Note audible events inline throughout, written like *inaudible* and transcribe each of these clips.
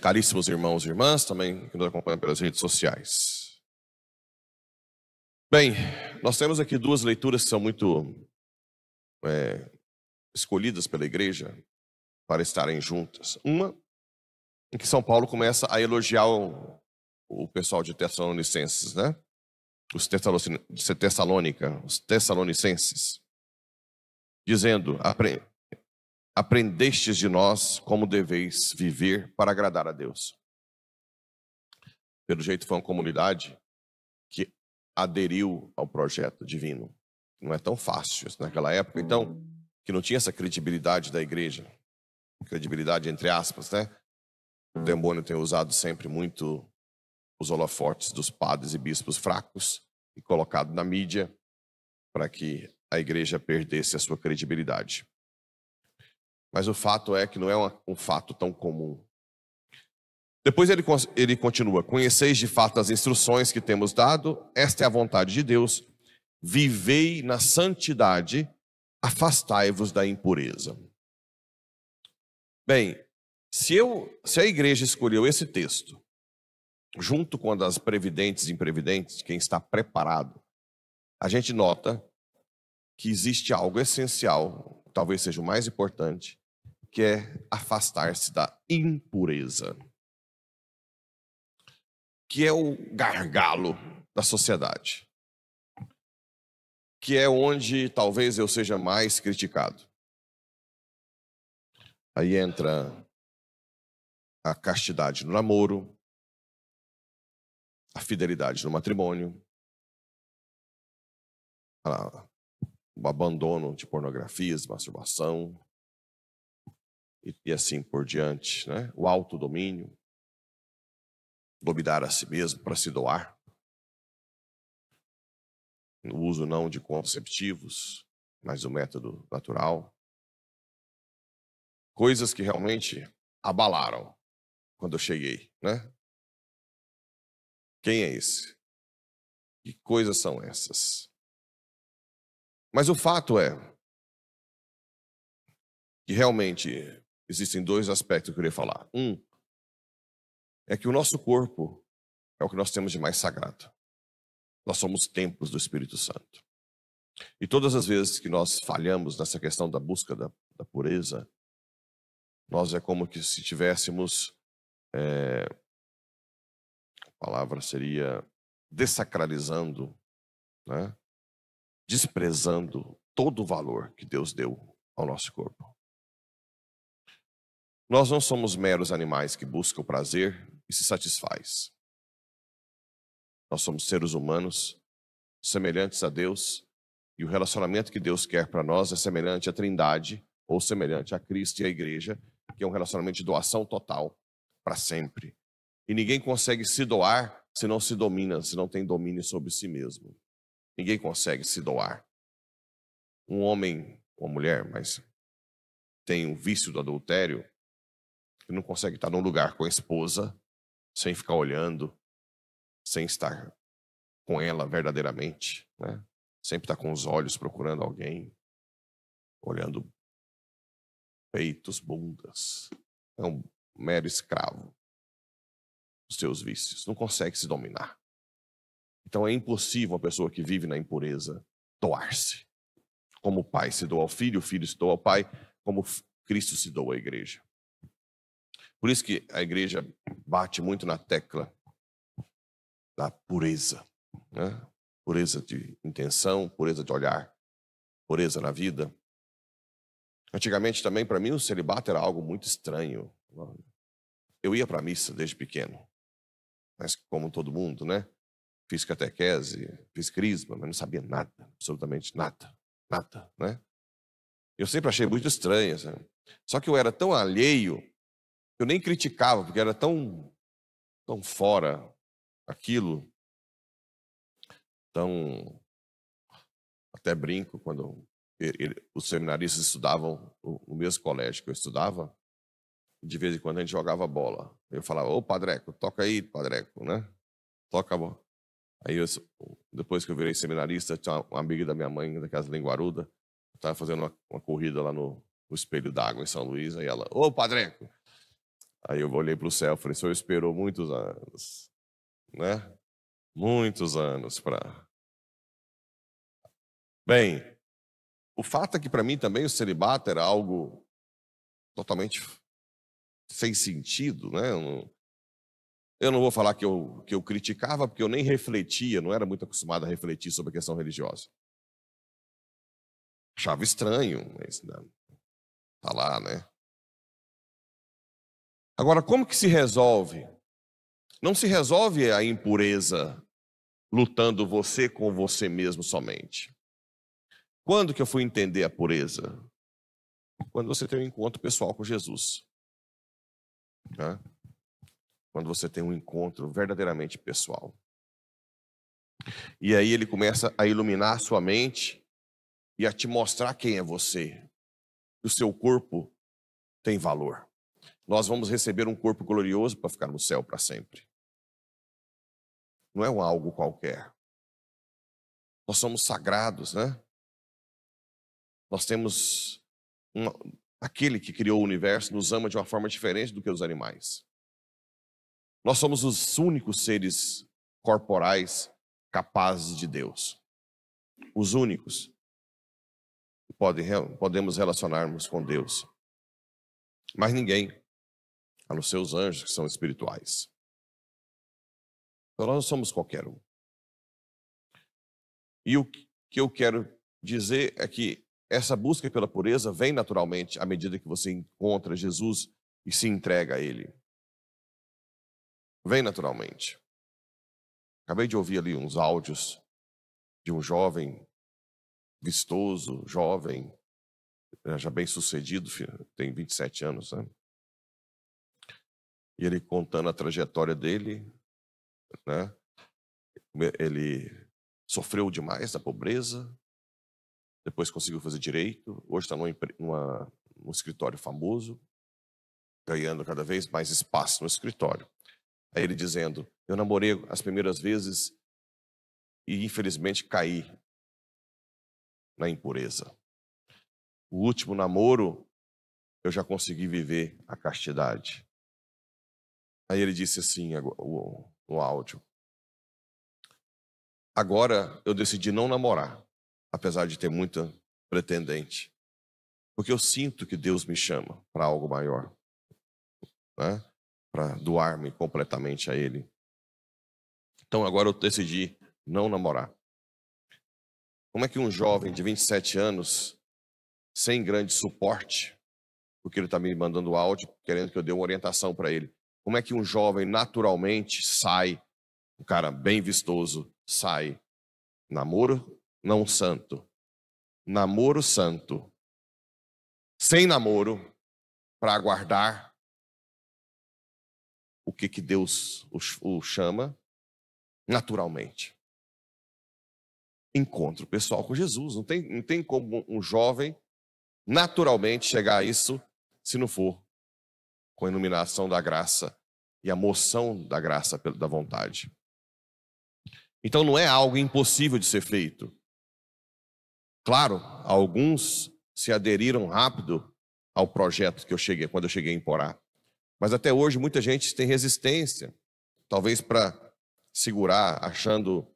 Caríssimos irmãos e irmãs também que nos acompanham pelas redes sociais. Bem, nós temos aqui duas leituras que são muito é, escolhidas pela igreja para estarem juntas. Uma em que São Paulo começa a elogiar o, o pessoal de Tessalonicenses, né? Os Tessalônica, os Tessalonicenses, dizendo: aprendestes de nós como deveis viver para agradar a Deus. Pelo jeito, foi uma comunidade que aderiu ao projeto divino. Não é tão fácil naquela época, então, que não tinha essa credibilidade da igreja. Credibilidade entre aspas, né? O demônio tem usado sempre muito os holofotes dos padres e bispos fracos e colocado na mídia para que a igreja perdesse a sua credibilidade. Mas o fato é que não é um fato tão comum. Depois ele, ele continua: Conheceis de fato as instruções que temos dado, esta é a vontade de Deus, vivei na santidade, afastai-vos da impureza. Bem, se, eu, se a igreja escolheu esse texto, junto com as previdentes e imprevidentes, quem está preparado, a gente nota que existe algo essencial, talvez seja o mais importante, que é afastar-se da impureza, que é o gargalo da sociedade, que é onde talvez eu seja mais criticado. Aí entra a castidade no namoro, a fidelidade no matrimônio, o abandono de pornografias, masturbação, e, e assim por diante, né? O autodomínio, dominar a si mesmo para se doar, o uso não de contraceptivos, mas o método natural. Coisas que realmente abalaram quando eu cheguei, né? Quem é esse? Que coisas são essas? Mas o fato é que realmente existem dois aspectos que eu queria falar. Um é que o nosso corpo é o que nós temos de mais sagrado. Nós somos templos do Espírito Santo. E todas as vezes que nós falhamos nessa questão da busca da, da pureza, nós é como que se tivéssemos. É, a palavra seria desacralizando, né? desprezando todo o valor que Deus deu ao nosso corpo. Nós não somos meros animais que buscam o prazer e se satisfaz. Nós somos seres humanos, semelhantes a Deus, e o relacionamento que Deus quer para nós é semelhante à Trindade, ou semelhante a Cristo e à Igreja, que é um relacionamento de doação total para sempre. E ninguém consegue se doar se não se domina, se não tem domínio sobre si mesmo. Ninguém consegue se doar. Um homem, uma mulher, mas tem um vício do adultério, que não consegue estar num lugar com a esposa sem ficar olhando, sem estar com ela verdadeiramente, né? Sempre está com os olhos procurando alguém, olhando peitos, bundas. É um mero escravo dos seus vícios. Não consegue se dominar. Então é impossível uma pessoa que vive na impureza doar-se. Como o pai se doa ao filho, o filho se doa ao pai, como Cristo se doa à igreja. Por isso que a igreja bate muito na tecla da pureza, né? pureza de intenção, pureza de olhar, pureza na vida. Antigamente também, para mim, o celibato era algo muito estranho. Eu ia para a missa desde pequeno, mas como todo mundo, né? Fiz catequese, fiz crisma, mas não sabia nada, absolutamente nada, nada, né? Eu sempre achei muito estranho. Sabe? Só que eu era tão alheio eu nem criticava, porque era tão, tão fora aquilo, tão. Até brinco, quando ele, os seminaristas estudavam no mesmo colégio que eu estudava, de vez em quando a gente jogava bola. Eu falava, ô Padreco, toca aí, Padreco, né? Toca a bola. Aí, eu, depois que eu virei seminarista, tinha uma amiga da minha mãe, da Casa Linguaruda, estava fazendo uma, uma, corrida lá no, no Espelho d'Água, em São Luís, aí ela, ô Padreco, Aí eu olhei para o céu e falei: o senhor esperou muitos anos, né? Muitos anos para. Bem, o fato é que para mim também o celibato era algo totalmente sem sentido, né? Eu não, eu não vou falar que eu, que eu criticava, porque eu nem refletia, não era muito acostumado a refletir sobre a questão religiosa. Achava estranho, mas está lá, né? Agora, como que se resolve? Não se resolve a impureza lutando você com você mesmo somente. Quando que eu fui entender a pureza? Quando você tem um encontro pessoal com Jesus. Né? Quando você tem um encontro verdadeiramente pessoal. E aí ele começa a iluminar a sua mente e a te mostrar quem é você. O seu corpo tem valor nós vamos receber um corpo glorioso para ficar no céu para sempre. Não é um algo qualquer. Nós somos sagrados, né? Nós temos aquele que criou o universo nos ama de uma forma diferente do que os animais. Nós somos os únicos seres corporais capazes de Deus. Os únicos que podem, podemos relacionarmos com Deus. Mas ninguém a nos seus anjos que são espirituais. Então, nós não somos qualquer um. E o que eu quero dizer é que essa busca pela pureza vem naturalmente à medida que você encontra Jesus e se entrega a Ele. Vem naturalmente. Acabei de ouvir ali uns áudios de um jovem vistoso, jovem, já bem sucedido, tem 27 anos, né? e ele contando a trajetória dele, né? Ele sofreu demais da pobreza, depois conseguiu fazer direito, hoje está num escritório famoso, ganhando cada vez mais espaço no escritório. Aí ele dizendo: Eu namorei as primeiras vezes e infelizmente caí na impureza. O último namoro eu já consegui viver a castidade. Aí ele disse assim o áudio: Agora eu decidi não namorar, apesar de ter muita pretendente, porque eu sinto que Deus me chama para algo maior, né? para doar-me completamente a Ele. Então agora eu decidi não namorar. Como é que um jovem de 27 anos, sem grande suporte, porque ele está me mandando áudio, querendo que eu dê uma orientação para ele, como é que um jovem naturalmente sai, um cara bem vistoso, sai? Namoro não santo. Namoro santo. Sem namoro, para aguardar o que, que Deus o chama naturalmente. Encontro pessoal com Jesus. Não tem, não tem como um jovem naturalmente chegar a isso se não for com a iluminação da graça e a moção da graça da vontade. Então não é algo impossível de ser feito. Claro, alguns se aderiram rápido ao projeto que eu cheguei quando eu cheguei em Porá. Mas até hoje muita gente tem resistência, talvez para segurar, achando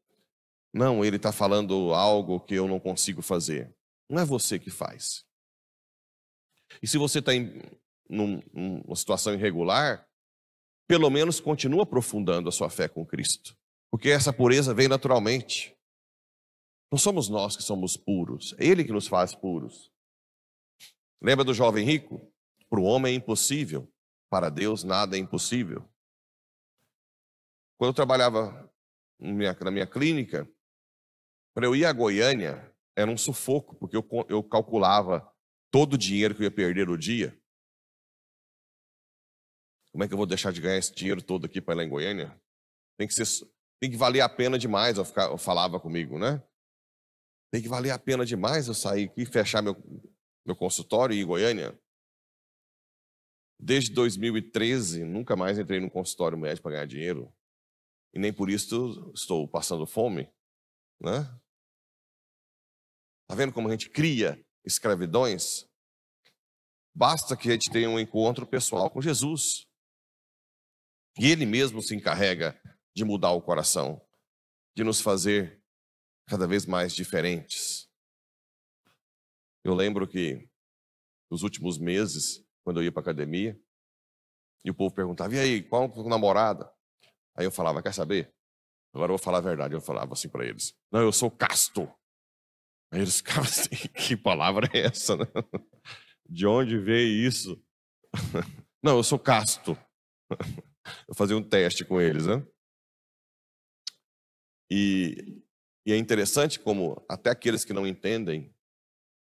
não, ele está falando algo que eu não consigo fazer. Não é você que faz. E se você está num, numa situação irregular, pelo menos continua aprofundando a sua fé com Cristo. Porque essa pureza vem naturalmente. Não somos nós que somos puros, é Ele que nos faz puros. Lembra do jovem rico? Para o homem é impossível, para Deus nada é impossível. Quando eu trabalhava na minha clínica, para eu ir a Goiânia, era um sufoco, porque eu, eu calculava todo o dinheiro que eu ia perder no dia. Como é que eu vou deixar de ganhar esse dinheiro todo aqui para ir lá em Goiânia? Tem que, ser, tem que valer a pena demais, eu, ficar, eu falava comigo, né? Tem que valer a pena demais eu sair aqui, fechar meu, meu consultório e ir em Goiânia. Desde 2013, nunca mais entrei no consultório médico para ganhar dinheiro. E nem por isso estou passando fome, né? Tá vendo como a gente cria escravidões? Basta que a gente tenha um encontro pessoal com Jesus. E Ele mesmo se encarrega de mudar o coração, de nos fazer cada vez mais diferentes. Eu lembro que nos últimos meses, quando eu ia para academia, e o povo perguntava: e aí, qual é a namorada? Aí eu falava: quer saber? Agora eu vou falar a verdade. Eu falava assim para eles: não, eu sou casto. Aí eles ficavam assim: *laughs* que palavra é essa, né? *laughs* De onde veio isso? *laughs* Não, eu sou casto eu fazia um teste com eles, né? E, e é interessante como até aqueles que não entendem,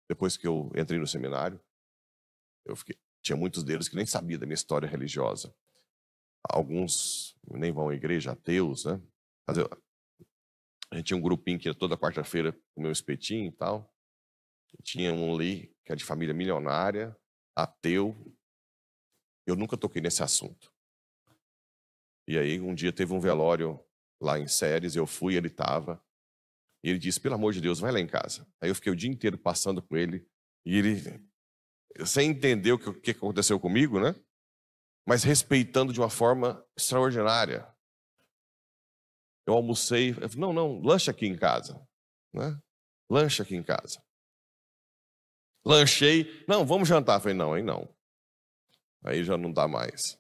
depois que eu entrei no seminário, eu fiquei, tinha muitos deles que nem sabia da minha história religiosa. Alguns nem vão à igreja, ateus, né? Mas eu, a gente tinha um grupinho que ia toda quarta-feira o meu espetinho e tal. E tinha um ali que é de família milionária, ateu. Eu nunca toquei nesse assunto. E aí um dia teve um velório lá em Séries, eu fui, ele estava. E ele disse, pelo amor de Deus, vai lá em casa. Aí eu fiquei o dia inteiro passando com ele. E ele, sem entender o que, o que aconteceu comigo, né? Mas respeitando de uma forma extraordinária. Eu almocei, eu falei, não, não, lanche aqui em casa. Né? Lanche aqui em casa. Lanchei, não, vamos jantar. Eu falei, não, aí não. Aí já não dá mais.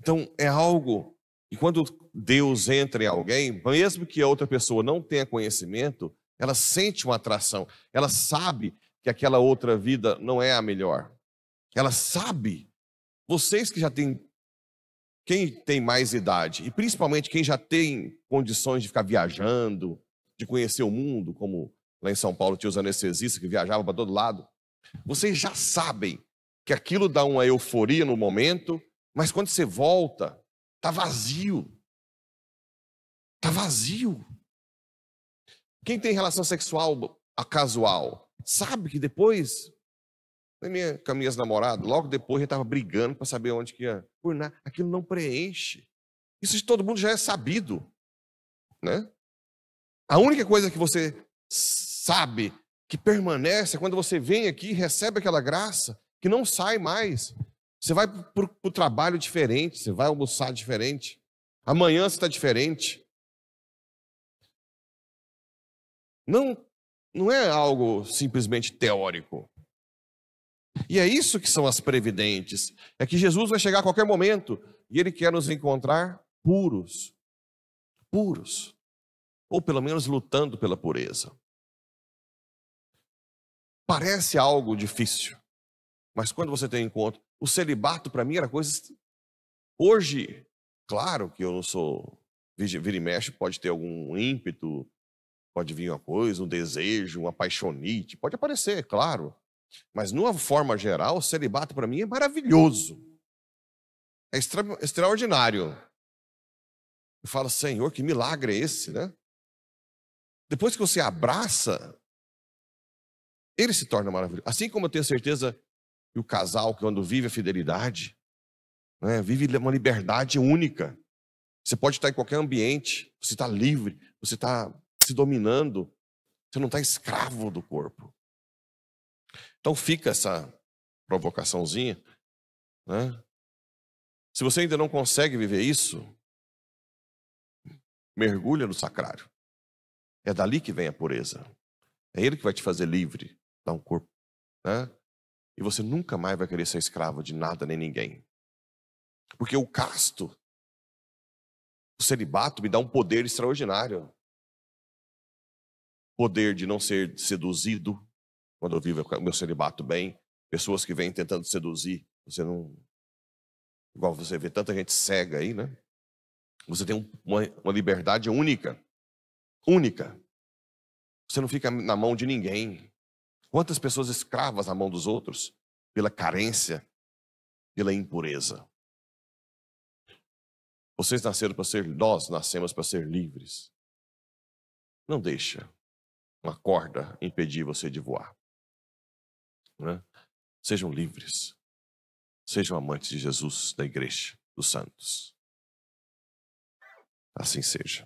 Então, é algo e quando Deus entra em alguém, mesmo que a outra pessoa não tenha conhecimento, ela sente uma atração, ela sabe que aquela outra vida não é a melhor. Ela sabe. Vocês que já têm quem tem mais idade e principalmente quem já tem condições de ficar viajando, de conhecer o mundo, como lá em São Paulo tinha os anestesistas que viajavam para todo lado, vocês já sabem que aquilo dá uma euforia no momento, mas quando você volta, Está vazio. Está vazio. Quem tem relação sexual a casual sabe que depois, na minha, com as minha logo depois eu estava brigando para saber onde que ia. Por nada, aquilo não preenche. Isso de todo mundo já é sabido. Né? A única coisa que você sabe que permanece é quando você vem aqui e recebe aquela graça que não sai mais. Você vai para o trabalho diferente, você vai almoçar diferente. Amanhã você está diferente. Não, não é algo simplesmente teórico. E é isso que são as previdentes. É que Jesus vai chegar a qualquer momento e ele quer nos encontrar puros. Puros. Ou pelo menos lutando pela pureza. Parece algo difícil. Mas quando você tem encontro, o celibato para mim era coisa. Assim, hoje, claro que eu não sou. Vira e mexe, pode ter algum ímpeto, pode vir uma coisa, um desejo, uma apaixonite, pode aparecer, claro. Mas, numa forma geral, o celibato para mim é maravilhoso. É extra... extraordinário. Eu falo, Senhor, que milagre é esse, né? Depois que você abraça, ele se torna maravilhoso. Assim como eu tenho certeza e o casal, que quando vive a fidelidade, né, vive uma liberdade única. Você pode estar em qualquer ambiente, você está livre, você está se dominando, você não está escravo do corpo. Então fica essa provocaçãozinha. Né? Se você ainda não consegue viver isso, mergulha no sacrário. É dali que vem a pureza. É ele que vai te fazer livre, dar um corpo. Né? E você nunca mais vai querer ser escravo de nada nem ninguém. Porque o casto, o celibato, me dá um poder extraordinário. Poder de não ser seduzido, quando eu vivo meu celibato bem. Pessoas que vêm tentando seduzir, você não. Igual você vê tanta gente cega aí, né? Você tem uma, uma liberdade única. Única. Você não fica na mão de ninguém. Quantas pessoas escravas na mão dos outros pela carência, pela impureza. Vocês nasceram para ser, nós nascemos para ser livres. Não deixa uma corda impedir você de voar. Né? Sejam livres. Sejam amantes de Jesus, da igreja, dos santos. Assim seja.